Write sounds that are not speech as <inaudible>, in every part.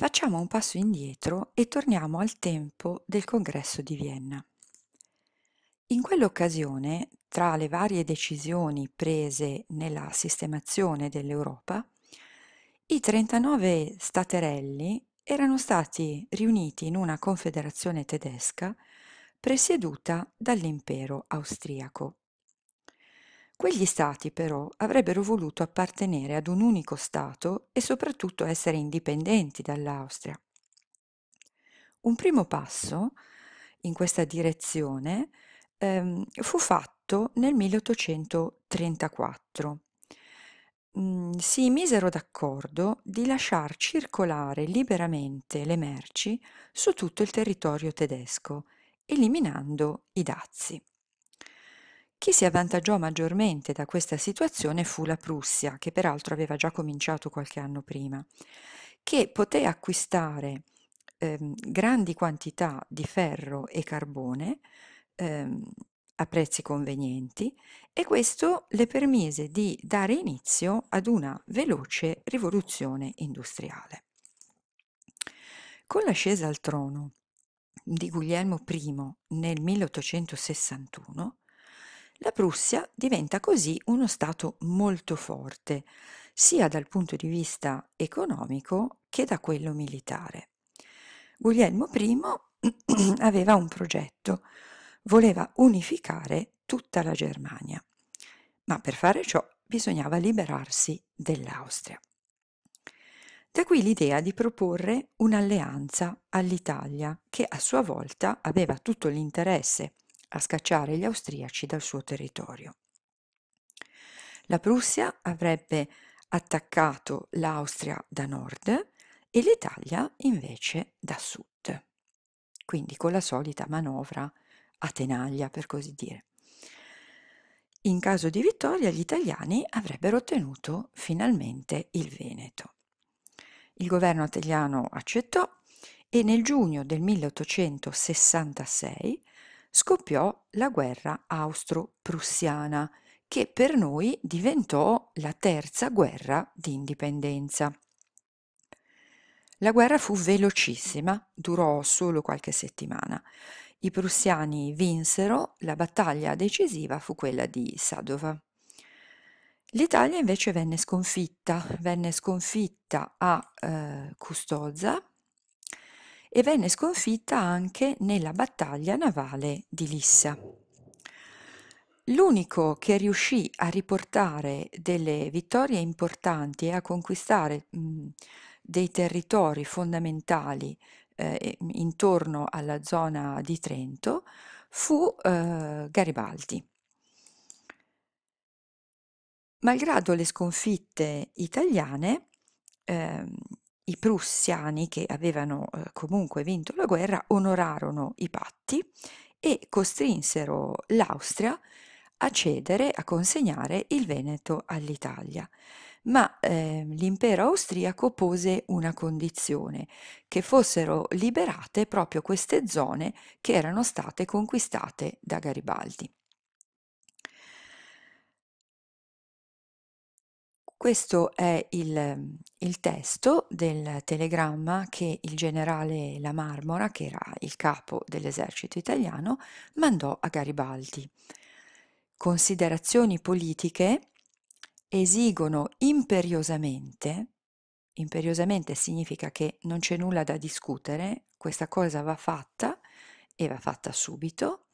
Facciamo un passo indietro e torniamo al tempo del congresso di Vienna. In quell'occasione, tra le varie decisioni prese nella sistemazione dell'Europa, i 39 staterelli erano stati riuniti in una confederazione tedesca presieduta dall'impero austriaco. Quegli stati però avrebbero voluto appartenere ad un unico stato e soprattutto essere indipendenti dall'Austria. Un primo passo in questa direzione ehm, fu fatto nel 1834. Mm, si misero d'accordo di lasciar circolare liberamente le merci su tutto il territorio tedesco, eliminando i dazi. Chi si avvantaggiò maggiormente da questa situazione fu la Prussia, che peraltro aveva già cominciato qualche anno prima, che poté acquistare ehm, grandi quantità di ferro e carbone ehm, a prezzi convenienti e questo le permise di dare inizio ad una veloce rivoluzione industriale. Con l'ascesa al trono di Guglielmo I nel 1861, la Prussia diventa così uno Stato molto forte, sia dal punto di vista economico che da quello militare. Guglielmo I <clears throat> aveva un progetto, voleva unificare tutta la Germania, ma per fare ciò bisognava liberarsi dell'Austria. Da qui l'idea di proporre un'alleanza all'Italia, che a sua volta aveva tutto l'interesse a scacciare gli austriaci dal suo territorio. La Prussia avrebbe attaccato l'Austria da nord e l'Italia invece da sud, quindi con la solita manovra a tenaglia per così dire. In caso di vittoria gli italiani avrebbero ottenuto finalmente il Veneto. Il governo italiano accettò e nel giugno del 1866 scoppiò la guerra austro-prussiana, che per noi diventò la terza guerra di indipendenza. La guerra fu velocissima, durò solo qualche settimana. I prussiani vinsero, la battaglia decisiva fu quella di Sadova. L'Italia invece venne sconfitta, venne sconfitta a eh, Custoza e venne sconfitta anche nella battaglia navale di Lissa. L'unico che riuscì a riportare delle vittorie importanti e a conquistare mh, dei territori fondamentali eh, intorno alla zona di Trento fu eh, Garibaldi. Malgrado le sconfitte italiane, eh, i prussiani, che avevano eh, comunque vinto la guerra, onorarono i patti e costrinsero l'Austria a cedere, a consegnare il Veneto all'Italia. Ma eh, l'impero austriaco pose una condizione, che fossero liberate proprio queste zone che erano state conquistate da Garibaldi. Questo è il, il, testo del telegramma che il generale La Marmora, che era il capo dell'esercito italiano, mandò a Garibaldi. Considerazioni politiche esigono imperiosamente, imperiosamente significa che non c'è nulla da discutere, questa cosa va fatta e va fatta subito,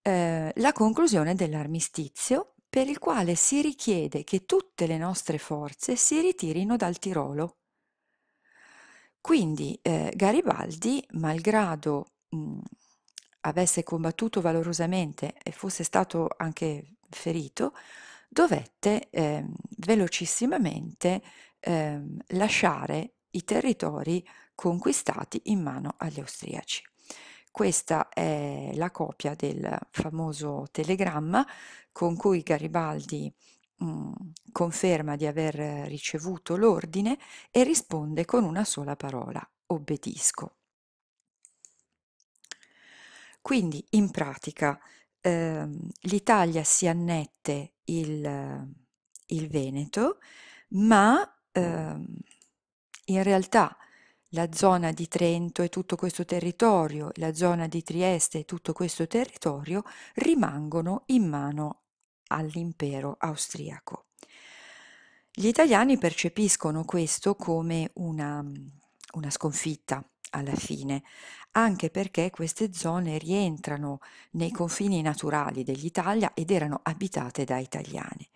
eh, la conclusione dell'armistizio per il quale si richiede che tutte le nostre forze si ritirino dal Tirolo. Quindi eh, Garibaldi, malgrado mh, mm, avesse combattuto valorosamente e fosse stato anche ferito, dovette eh, velocissimamente eh, lasciare i territori conquistati in mano agli austriaci. Questa è la copia del famoso telegramma con cui Garibaldi mh, mm, conferma di aver ricevuto l'ordine e risponde con una sola parola, obbedisco. Quindi in pratica ehm, l'Italia si annette il, il Veneto, ma ehm, in realtà la zona di Trento e tutto questo territorio, la zona di Trieste e tutto questo territorio rimangono in mano all'impero austriaco. Gli italiani percepiscono questo come una, una sconfitta alla fine, anche perché queste zone rientrano nei confini naturali dell'Italia ed erano abitate da italiani.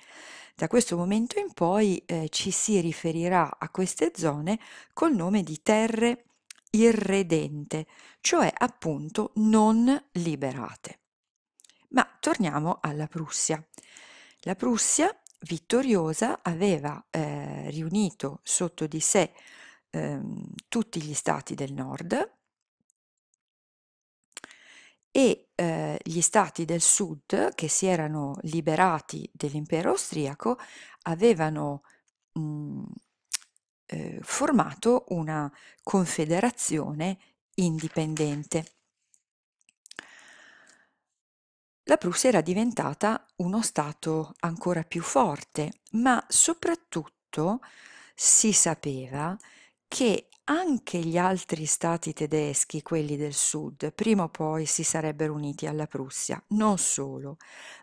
Da questo momento in poi eh, ci si riferirà a queste zone col nome di terre irredente, cioè appunto non liberate. Ma torniamo alla Prussia. La Prussia vittoriosa aveva eh, riunito sotto di sé eh, tutti gli stati del nord e eh, gli stati del sud che si erano liberati dell'impero austriaco avevano mh, mhmm, eh, formato una confederazione indipendente. La Prussia era diventata uno Stato ancora più forte, ma soprattutto si sapeva che anche gli altri stati tedeschi, quelli del sud, prima o poi si sarebbero uniti alla Prussia, non solo,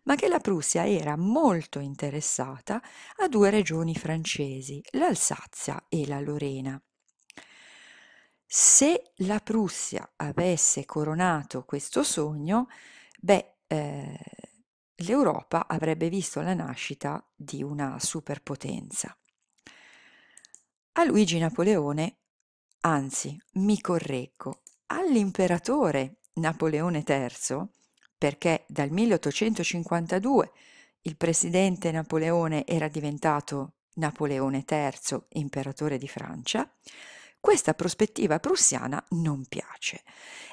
ma che la Prussia era molto interessata a due regioni francesi, l'Alsazia e la Lorena. Se la Prussia avesse coronato questo sogno, beh, eh, l'Europa avrebbe visto la nascita di una superpotenza. A Luigi Napoleone Anzi, mi correggo, all'imperatore Napoleone III, perché dal 1852 il presidente Napoleone era diventato Napoleone III, imperatore di Francia, questa prospettiva prussiana non piace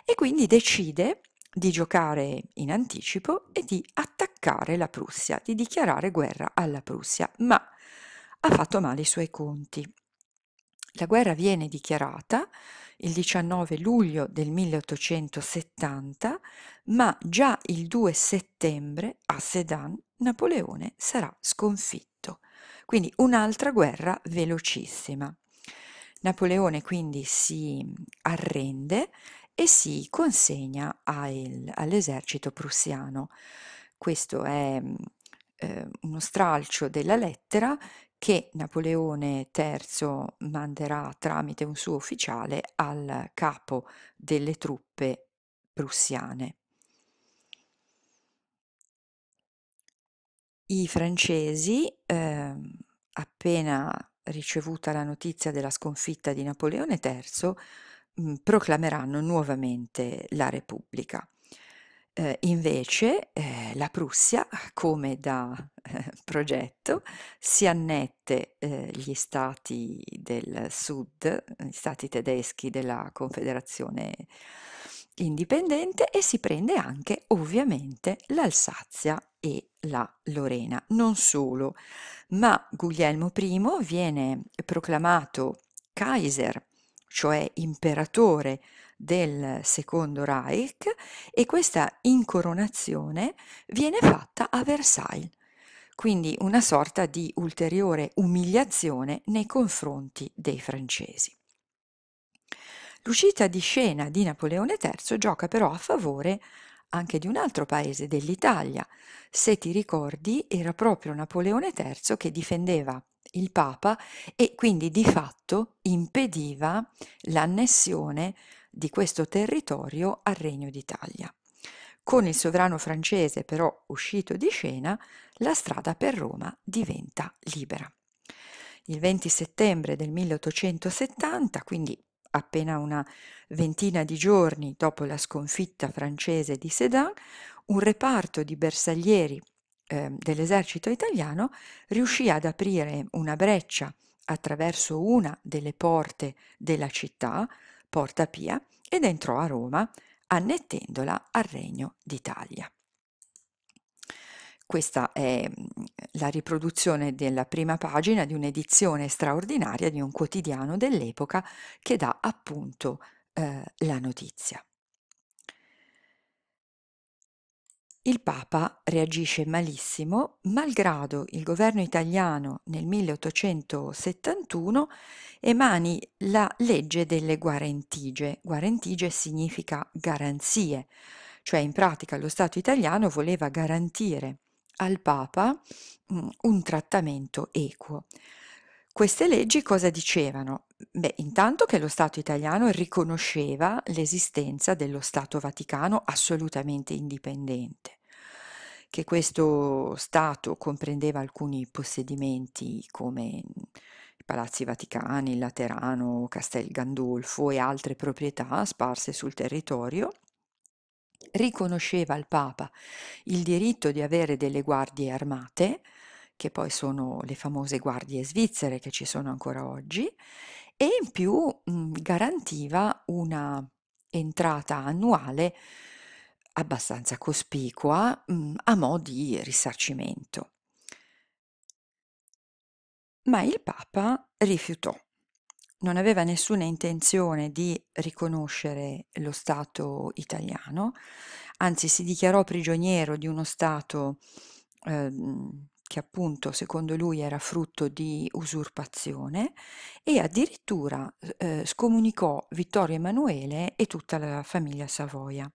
e quindi decide di giocare in anticipo e di attaccare la Prussia, di dichiarare guerra alla Prussia, ma ha fatto male i suoi conti la guerra viene dichiarata il 19 luglio del 1870, ma già il 2 settembre a Sedan Napoleone sarà sconfitto. Quindi un'altra guerra velocissima. Napoleone quindi si arrende e si consegna all'esercito prussiano. Questo è mm, eh, uno stralcio della lettera che Napoleone III manderà tramite un suo ufficiale al capo delle truppe prussiane. I francesi, eh, appena ricevuta la notizia della sconfitta di Napoleone III, mh, proclameranno nuovamente la Repubblica. Eh, invece eh, la Prussia, <laughs> come da eh, progetto, si annette eh, gli stati del sud, gli stati tedeschi della Confederazione indipendente e si prende anche ovviamente l'Alsazia e la Lorena. Non solo, ma Guglielmo I viene proclamato Kaiser cioè imperatore del secondo Reich, e questa incoronazione viene fatta a Versailles, quindi una sorta di ulteriore umiliazione nei confronti dei francesi. L'uscita di scena di Napoleone III gioca però a favore anche di un altro paese, dell'Italia. Se ti ricordi, era proprio Napoleone III che difendeva il Papa e quindi di fatto impediva l'annessione di questo territorio al Regno d'Italia. Con il sovrano francese però uscito di scena, la strada per Roma diventa libera. Il 20 settembre del 1870, quindi appena una ventina di giorni dopo la sconfitta francese di Sedan, un reparto di bersaglieri Ehm, dell'esercito italiano riuscì ad aprire una breccia attraverso una delle porte della città, Porta Pia, ed entrò a Roma, annettendola al Regno d'Italia. Questa è la riproduzione della prima pagina di un'edizione straordinaria di un quotidiano dell'epoca che dà appunto eh, la notizia. Il Papa reagisce malissimo, malgrado il governo italiano nel 1871 emani la legge delle guarentigie. Guarentigie significa garanzie, cioè in pratica lo Stato italiano voleva garantire al Papa mm, un trattamento equo. Queste leggi cosa dicevano? Beh, intanto che lo Stato italiano riconosceva l'esistenza dello Stato Vaticano assolutamente indipendente, che questo Stato comprendeva alcuni possedimenti come i Palazzi Vaticani, il Laterano, Castel Gandolfo e altre proprietà sparse sul territorio, riconosceva al Papa il diritto di avere delle guardie armate, che poi sono le famose guardie svizzere che ci sono ancora oggi, e in più mh, mhmm, garantiva una entrata annuale abbastanza cospicua mh, mhmm, a mo' di risarcimento. Ma il Papa rifiutò. Non aveva nessuna intenzione di riconoscere lo Stato italiano, anzi si dichiarò prigioniero di uno Stato eh, che appunto secondo lui era frutto di usurpazione e addirittura eh, scomunicò Vittorio Emanuele e tutta la famiglia Savoia.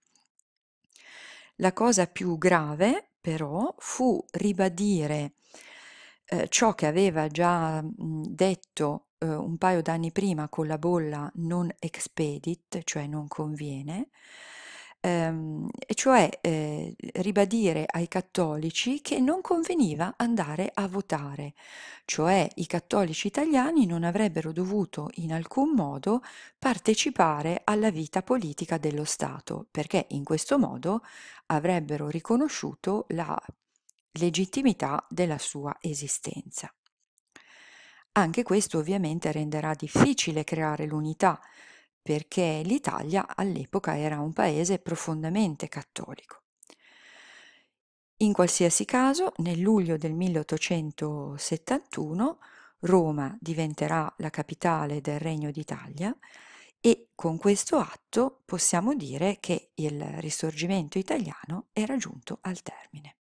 La cosa più grave però fu ribadire eh, ciò che aveva già mh, detto eh, un paio d'anni prima con la bolla non expedit, cioè non conviene, Ehm, e cioè eh, ribadire ai cattolici che non conveniva andare a votare, cioè i cattolici italiani non avrebbero dovuto in alcun modo partecipare alla vita politica dello Stato, perché in questo modo avrebbero riconosciuto la legittimità della sua esistenza. Anche questo ovviamente renderà difficile creare l'unità perché l'Italia all'epoca era un paese profondamente cattolico. In qualsiasi caso, nel luglio del 1871 Roma diventerà la capitale del Regno d'Italia e con questo atto possiamo dire che il risorgimento italiano era giunto al termine.